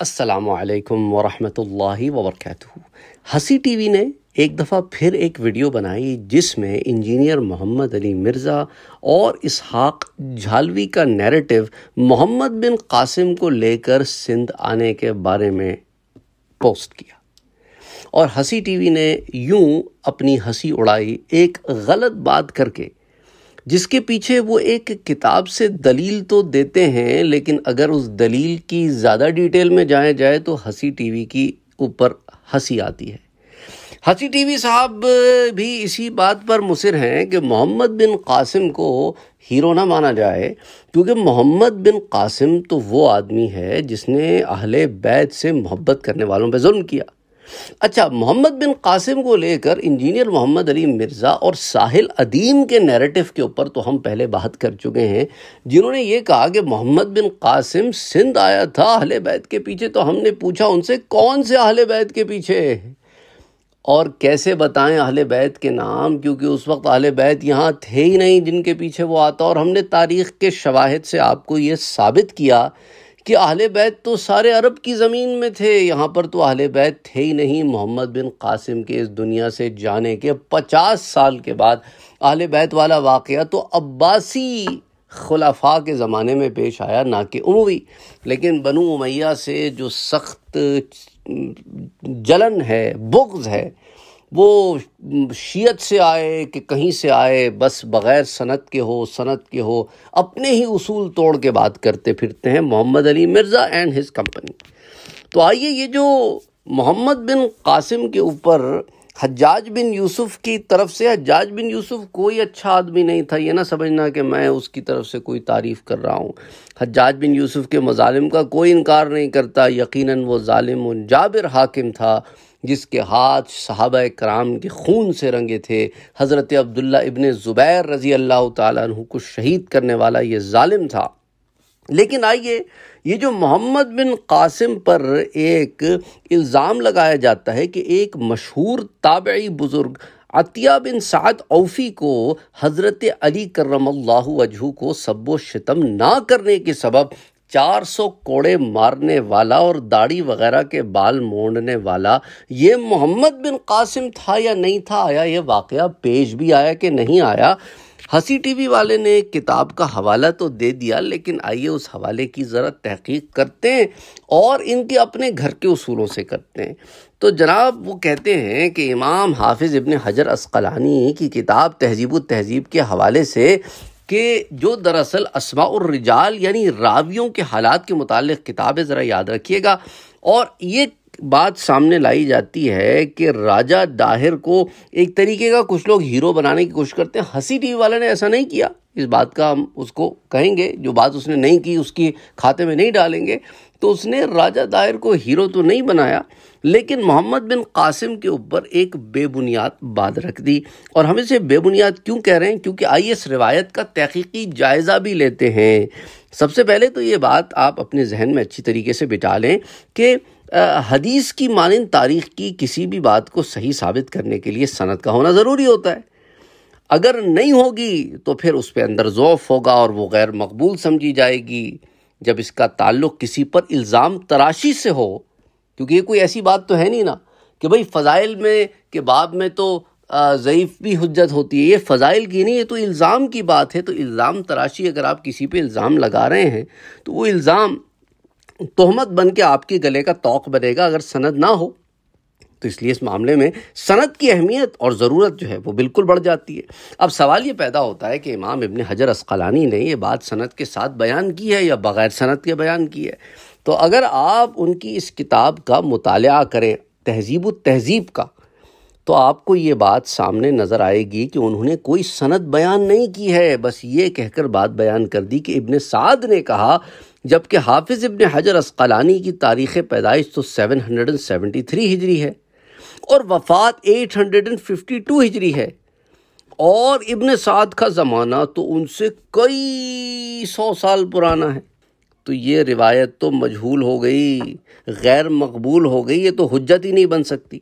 असलकम वरहमल वबरक हंसी टीवी ने एक दफ़ा फिर एक वीडियो बनाई जिसमें इंजीनियर मोहम्मद अली मिर्ज़ा और इसहाक झालवी का नैरेटिव मोहम्मद बिन कासिम को लेकर सिंध आने के बारे में पोस्ट किया और हंसी टीवी ने यूं अपनी हंसी उड़ाई एक गलत बात करके जिसके पीछे वो एक किताब से दलील तो देते हैं लेकिन अगर उस दलील की ज़्यादा डिटेल में जाया जाए तो हंसी टीवी की ऊपर हंसी आती है हंसी टीवी साहब भी इसी बात पर मुसर हैं कि मोहम्मद बिन कासिम को हीरो ना माना जाए क्योंकि मोहम्मद बिन कासिम तो वो आदमी है जिसने अहले बैत से मोहब्बत करने वालों पर जुल्म किया अच्छा मोहम्मद बिन कासिम को लेकर इंजीनियर मोहम्मद अली मिर्ज़ा और साहिल अदीम के नैरेटिव के ऊपर तो हम पहले बात कर चुके हैं जिन्होंने ये कहा कि मोहम्मद बिन कासिम सिंध आया था अहल बैत के पीछे तो हमने पूछा उनसे कौन से अहल बैत के पीछे और कैसे बताएं अहल बैत के नाम क्योंकि उस वक्त अहल बैत यहाँ थे ही नहीं जिनके पीछे वो आता और हमने तारीख़ के शवाहद से आपको ये साबित किया कि आहल बैत तो सारे अरब की ज़मीन में थे यहाँ पर तो आहल बैत थे ही नहीं मोहम्मद बिन कासिम के इस दुनिया से जाने के पचास साल के बाद आहल बैत वाला वाक़ तो अब्बासी खुलाफा के ज़माने में पेश आया ना कि उमवी लेकिन बनु उमैया से जो सख्त जलन है बुग्ज़ है वो शीयत से आए कि कहीं से आए बस बग़ैर सनत के हो सनत के हो अपने ही उसूल तोड़ के बात करते फिरते हैं Mohammad Ali Mirza and his company तो आइए ये जो मोहम्मद बिन कासिम के ऊपर हज्जाज बिन यूसुफ की तरफ से हज्जाज बिन यूसुफ कोई अच्छा आदमी नहीं था ये ना समझना कि मैं उसकी तरफ से कोई तारीफ़ कर रहा हूँ हज्जाज बिन यूसुफ के मजालिम का कोई इनकार नहीं करता यकीनन वो ालिम जाबिर हाकिम था जिसके हाथ सहाब कराम के खून से रंगे थे हज़रत अब्दुल्ला इबन ज़ुबैर रज़ी अल्लाह तु को शहीद करने वाला ये ालिम था लेकिन आइए ये जो मोहम्मद बिन कासिम पर एक इल्ज़ाम लगाया जाता है कि एक मशहूर ताबी बुज़ुर्ग अतिया बिन साद औफ़ी को हज़रत अली करम वजहू को सब्बो शितम ना करने के सबब 400 कोड़े मारने वाला और दाढ़ी वगैरह के बाल मोड़ने वाला ये मोहम्मद बिन कासिम था या नहीं था आया ये वाक़ पेश भी आया कि नहीं आया हंसी टीवी वाले ने किताब का हवाला तो दे दिया लेकिन आइए उस हवाले की ज़रा तहकीक करते हैं और इनके अपने घर के उसूलों से करते हैं तो जनाब वो कहते हैं कि इमाम हाफिज़ इबन हजर असकलानी की किताब तहजीब तहजीब के हवाले से कि जो दरअसल रिजाल यानी रावियों के हालात के मुतालिक किताब है ज़रा याद रखिएगा और ये बात सामने लाई जाती है कि राजा दाहिर को एक तरीके का कुछ लोग हीरो बनाने की कोशिश करते हैं हंसी टीवी वाले ने ऐसा नहीं किया इस बात का हम उसको कहेंगे जो बात उसने नहीं की उसकी खाते में नहीं डालेंगे तो उसने राजा दायर को हीरो तो नहीं बनाया लेकिन मोहम्मद बिन कासिम के ऊपर एक बेबुनियाद बात रख दी और हम इसे बेबुनियाद क्यों कह रहे हैं क्योंकि आइए इस रिवायत का तहकीकी जायज़ा भी लेते हैं सबसे पहले तो ये बात आप अपने जहन में अच्छी तरीके से बिठा लें कि हदीस की मानंद तारीख की किसी भी बात को सही साबित करने के लिए सनत का होना ज़रूरी होता है अगर नहीं होगी तो फिर उस पर अंदर ज़ोफ़ होगा और वो गैर मकबूल समझी जाएगी जब इसका ताल्लुक किसी पर इल्ज़ाम तराशी से हो क्योंकि ये कोई ऐसी बात तो है नहीं ना कि भाई फ़ज़ाइल में के बाब में तो ज़यीफ़ भी हजत होती है ये फ़ज़ाइल की नहीं ये तो इल्ज़ाम की बात है तो इल्ज़ाम तराशी अगर आप किसी पे इल्ज़ाम लगा रहे हैं तो वो इल्ज़ाम तहमत बन के आपके गले का तोक बनेगा अगर सनद ना हो तो इसलिए इस मामले में सनत की अहमियत और ज़रूरत जो है वो बिल्कुल बढ़ जाती है अब सवाल ये पैदा होता है कि इमाम इबन हजर असकलानी ने यह बात सनत के साथ बयान की है या बग़ैर सनत के बयान की है तो अगर आप उनकी इस किताब का मताल करें तहजीब तहजीब का तो आपको ये बात सामने नज़र आएगी कि उन्होंने कोई सनत बयान नहीं की है बस ये कहकर बात बयान कर दी कि इबन साद ने कहा जबकि हाफिज़ इबन हजर असकलानी की तारीख़ पैदाइश तो 773 हिजरी है और वफ़ात 852 हिजरी है और इबन साद का ज़माना तो उनसे कई सौ साल पुराना है तो ये रिवायत तो मजहूल हो गई गैर मकबूल हो गई ये तो हजत ही नहीं बन सकती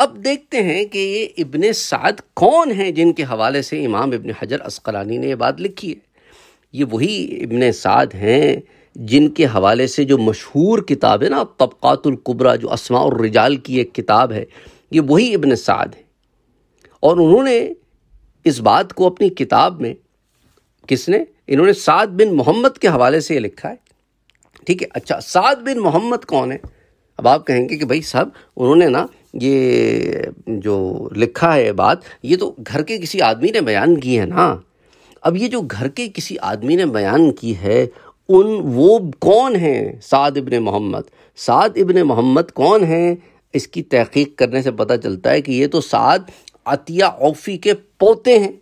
अब देखते हैं कि ये इबन साद कौन हैं जिनके हवाले से इमाम इबन हजर असकलानी ने ये बात लिखी है ये वही इबन साद हैं जिनके हवाले से जो मशहूर किताब है ना तबक़ातुल्कुबरा जो असमा रिजाल की एक किताब है ये वही इबन साद है और उन्होंने इस बात को अपनी किताब में किसने इन्होंने साद बिन मोहम्मद के हवाले से ये लिखा है ठीक है अच्छा साद बिन मोहम्मद कौन है अब आप कहेंगे कि भाई साहब उन्होंने ना ये जो लिखा है बात ये तो घर के किसी आदमी ने बयान की है ना अब ये जो घर के किसी आदमी ने बयान की है उन वो कौन हैं साद इबन मोहम्मद साद इबन मोहम्मद कौन हैं इसकी तहकीक करने से पता चलता है कि ये तो साद अतिया औफ़ी के पोते हैं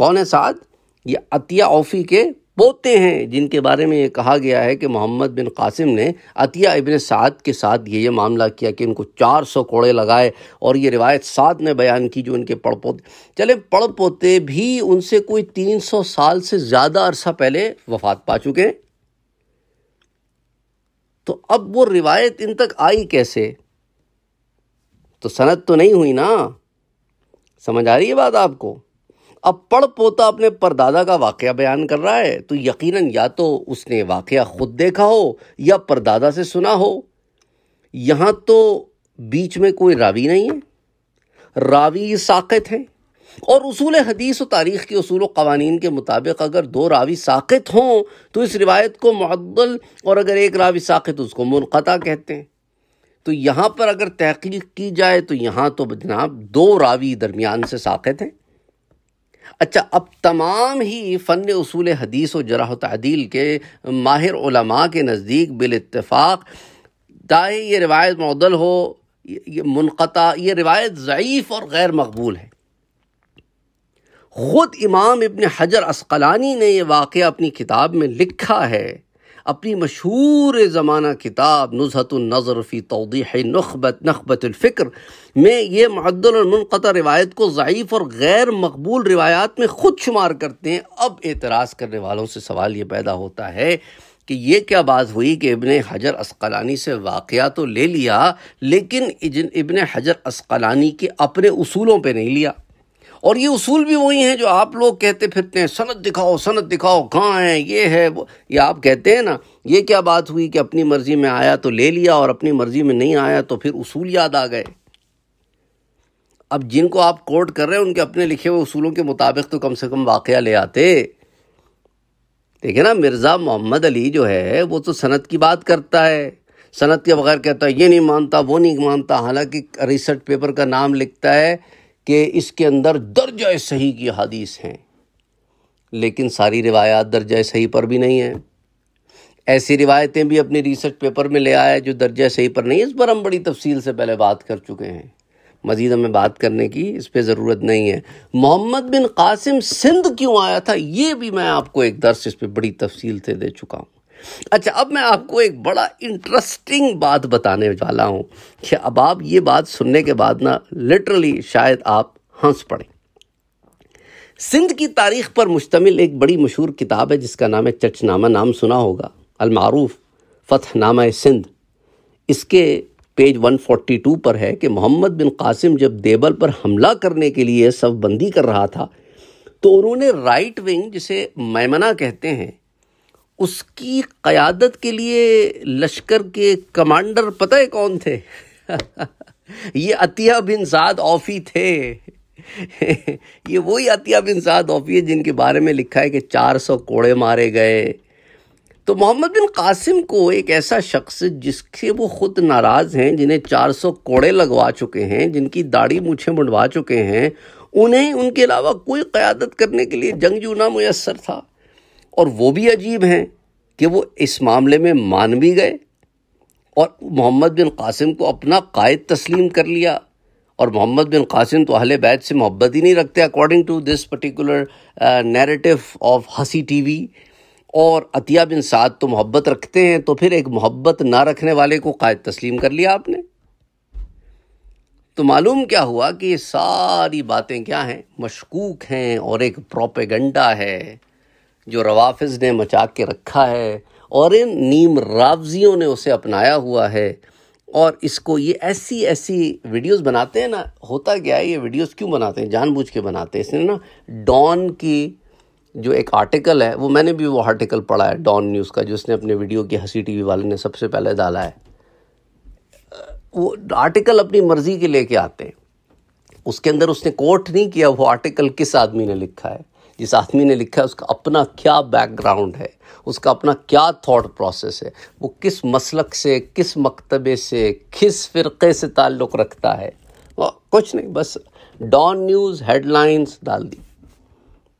कौन है साद ये अतिया औफ़ी के पोते हैं जिनके बारे में ये कहा गया है कि मोहम्मद बिन कासिम ने अतिया इबन साद के साथ ये ये मामला किया कि उनको 400 कोड़े लगाए और ये रिवायत साद ने बयान की जो उनके पड़पोते चले पड़पोते भी उनसे कोई 300 साल से ज़्यादा अरसा पहले वफात पा चुके हैं तो अब वो रिवायत इन तक आई कैसे तो सनत तो नहीं हुई ना समझ आ रही है बात आपको अब पड़ पोता अपने परदादा का वाक़ बयान कर रहा है तो यकीनन या तो उसने वाक़ खुद देखा हो या परदादा से सुना हो यहाँ तो बीच में कोई रावी नहीं है रावी साकित हैं और उसूल हदीस व तारीख़ के असूल कवानीन के मुताबिक अगर दो रावी साकित हों तो इस रिवायत को मुद्दल और अगर एक रावी साकित उसको मुनक़ा कहते हैं तो यहाँ पर अगर तहकीक की जाए तो यहाँ तो जनाब दो रावी दरमियान से साकित हैं अच्छा अब तमाम ही फ़न असूल हदीस व जराह तदील के माहिर के नज़दीक बिलतफ़ाक़ दाए ये रिवायत मदल हो ये मुनता ये रिवायत ज़यीफ़ और गैर मकबूल है ख़ुद इमाम इबन हजर असकलानी ने यह वाक़ अपनी किताब में लिखा है अपनी मशहूर ज़माना किताब नज़रतुलनज़रफ़ी तोदी नखबत नखबतफ़िक्र में ये मुद्दलमनक़ रिवायत को ज़यीफ़ और गैर मकबूल रवायात में ख़ुद शुमार करते हैं अब एतराज़ करने वालों से सवाल ये पैदा होता है कि ये क्या बात हुई कि इबन हजर असकलानी से वाक़ तो ले लिया लेकिन इबन हजर असकलानी के अपने असूलों पर नहीं लिया और ये उसूल भी वही हैं जो आप लोग कहते फिरते हैं सनत दिखाओ सनत दिखाओ कहाँ है ये है वो ये आप कहते हैं ना ये क्या बात हुई कि अपनी मर्ज़ी में आया तो ले लिया और अपनी मर्ज़ी में नहीं आया तो फिर उसूल याद आ गए अब जिनको आप कोर्ट कर रहे हैं उनके अपने लिखे हुए उसूलों के मुताबिक तो कम से कम वाक़ ले आते देखिए ना मिर्ज़ा मोहम्मद अली जो है वो तो सनत की बात करता है सनत के बगैर कहता है ये नहीं मानता वो नहीं मानता हालांकि रिसर्च पेपर का नाम लिखता है कि इसके अंदर दर्ज सही की हदीस हैं लेकिन सारी रिवायात दर्ज सही पर भी नहीं है ऐसी रिवायतें भी अपने रिसर्च पेपर में ले आया जो दर्ज सही पर नहीं है इस पर हम बड़ी तफसील से पहले बात कर चुके हैं मज़ीद हमें बात करने की इस पर ज़रूरत नहीं है मोहम्मद बिन कासिम सिंध क्यों आया था ये भी मैं आपको एक दर्श इस पर बड़ी तफसील से दे चुका हूँ अच्छा अब मैं आपको एक बड़ा इंटरेस्टिंग बात बताने वाला हूँ कि अब आप ये बात सुनने के बाद ना लिटरली शायद आप हंस पड़े सिंध की तारीख पर मुश्तमिल एक बड़ी मशहूर किताब है जिसका नाम है चचनामा नाम सुना होगा अलमारूफ फ़तहनामा सिंध इसके पेज 142 पर है कि मोहम्मद बिन कासिम जब देबल पर हमला करने के लिए सब बंदी कर रहा था तो उन्होंने राइट विंग जिसे मैमना कहते हैं उसकी क़यादत के लिए लश्कर के कमांडर पता है कौन थे ये अतिया बिन साद ऑफ़ी थे ये वही अतिया बिन साद ऑफ़ी है जिनके बारे में लिखा है कि 400 कोड़े मारे गए तो मोहम्मद बिन कासिम को एक ऐसा शख्स जिसके वो ख़ुद नाराज़ हैं जिन्हें 400 कोड़े लगवा चुके हैं जिनकी दाढ़ी मुछे मुंडवा चुके हैं उन्हें उनके अलावा कोई क़्यादत करने के लिए जंगजू ना मैसर था और वो भी अजीब हैं कि वो इस मामले में मान भी गए और मोहम्मद बिन कासिम को अपना कायद तस्लीम कर लिया और मोहम्मद बिन कासिम तो अहले बैत से मोहब्बत ही नहीं रखते according to this particular narrative of हसी टीवी और अतिया बिन साद तो मोहब्बत रखते हैं तो फिर एक मोहब्बत ना रखने वाले को कायद तस्लीम कर लिया आपने तो मालूम क्या हुआ कि ये सारी बातें क्या हैं मशकूक हैं और एक प्रोपेगंडा है जो रवाफिज ने मचा के रखा है और इन नीम रावजियों ने उसे अपनाया हुआ है और इसको ये ऐसी ऐसी वीडियोस बनाते हैं ना होता क्या है ये वीडियोस क्यों बनाते हैं जानबूझ के बनाते हैं इसने ना डॉन की जो एक आर्टिकल है वो मैंने भी वो आर्टिकल पढ़ा है डॉन न्यूज़ का जिसने अपने वीडियो की हंसी टीवी वाले ने सबसे पहले डाला है वो आर्टिकल अपनी मर्ज़ी के लेके आते हैं उसके अंदर उसने कोट नहीं किया वो आर्टिकल किस आदमी ने लिखा है जिस आदमी ने लिखा है उसका अपना क्या बैकग्राउंड है उसका अपना क्या थॉट प्रोसेस है वो किस मसलक से किस मकतबे से किस फ़िरक़े से ताल्लुक़ रखता है वो कुछ नहीं बस डॉन न्यूज़ हेडलाइंस डाल दी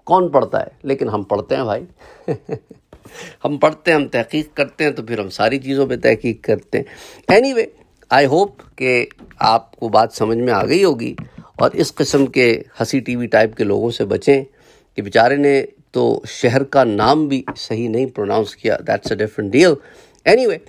कौन पढ़ता है लेकिन हम पढ़ते हैं भाई हम पढ़ते हैं हम तहकीक करते हैं तो फिर हम सारी चीज़ों पे तहकीक करते हैं एनी वे आई होप कि आपको बात समझ में आ गई होगी और इस किस्म के हंसी टीवी टाइप के लोगों से बचें कि बेचारे ने तो शहर का नाम भी सही नहीं प्रोनाउंस किया that's a different deal anyway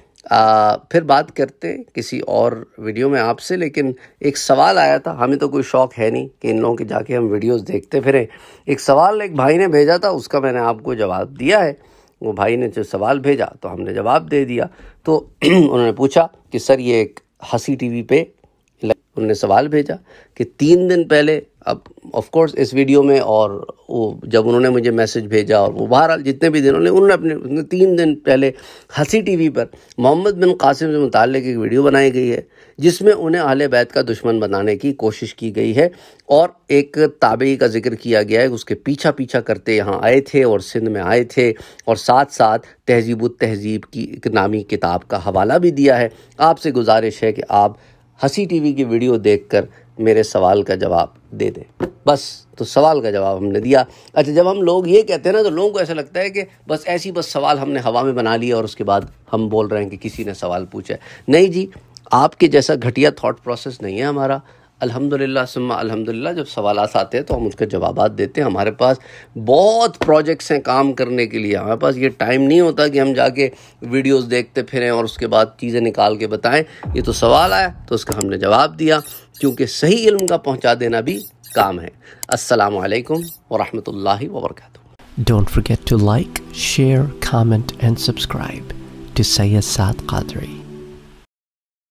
फिर बात करते किसी और वीडियो में आपसे लेकिन एक सवाल आया था हमें तो कोई शौक़ है नहीं कि इन लोगों के जाके हम वीडियोस देखते फिरें एक सवाल एक भाई ने भेजा था उसका मैंने आपको जवाब दिया है वो भाई ने जो सवाल भेजा तो हमने जवाब दे दिया तो उन्होंने पूछा कि सर ये एक हंसी टीवी पे उन्होंने सवाल भेजा कि तीन दिन पहले अब ऑफ कोर्स इस वीडियो में और वो जब उन्होंने मुझे मैसेज भेजा और वो बहरहाल जितने भी दिन उन्होंने उन्होंने अपने तीन दिन पहले हंसी टीवी पर मोहम्मद बिन कासिम से मुतल एक वीडियो बनाई गई है जिसमें उन्हें आले बैत का दुश्मन बनाने की कोशिश की गई है और एक ताबे का जिक्र किया गया है उसके पीछा पीछा करते यहाँ आए थे और सिंध में आए थे और साथ साथ तहजीब तहजीब की एक नामी किताब का हवाला भी दिया है आपसे गुजारिश है कि आप हंसी टीवी की वीडियो देखकर मेरे सवाल का जवाब दे दें बस तो सवाल का जवाब हमने दिया अच्छा जब हम लोग ये कहते हैं ना तो लोगों को ऐसा लगता है कि बस ऐसी बस सवाल हमने हवा में बना लिया और उसके बाद हम बोल रहे हैं कि किसी ने सवाल पूछा है नहीं जी आपके जैसा घटिया थाट प्रोसेस नहीं है हमारा अल्हम्दुलिल्लाह सुम्मा अल्हम्दुलिल्लाह जब सवाल आते हैं तो हम उसके जवाब देते हैं हमारे पास बहुत प्रोजेक्ट्स हैं काम करने के लिए हमारे पास ये टाइम नहीं होता कि हम जाके वीडियोस देखते फिरें और उसके बाद चीज़ें निकाल के बताएं ये तो सवाल आया तो उसका हमने जवाब दिया क्योंकि सही इल्म का पहुँचा देना भी काम है असलकम वरहमल वर्क don't forget to like share comment and subscribe to Sayyid Saad Qadri